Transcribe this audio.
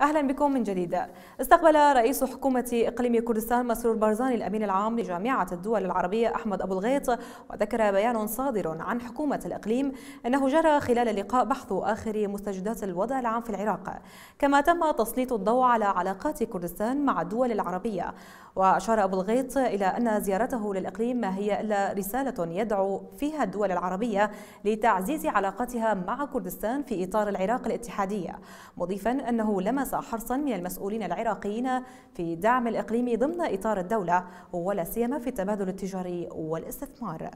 أهلا بكم من جديد استقبل رئيس حكومة إقليم كردستان مسرور بارزاني الأمين العام لجامعة الدول العربية أحمد أبو الغيط وذكر بيان صادر عن حكومة الإقليم أنه جرى خلال اللقاء بحث آخر مستجدات الوضع العام في العراق كما تم تسليط الضوء على علاقات كردستان مع الدول العربية وأشار أبو الغيط إلى أن زيارته للإقليم ما هي إلا رسالة يدعو فيها الدول العربية لتعزيز علاقتها مع كردستان في إطار العراق الاتحادية مضيفا أنه لمس حرصا من المسؤولين العراقيين في دعم الإقليم ضمن إطار الدولة ولا سيما في التبادل التجاري والاستثمار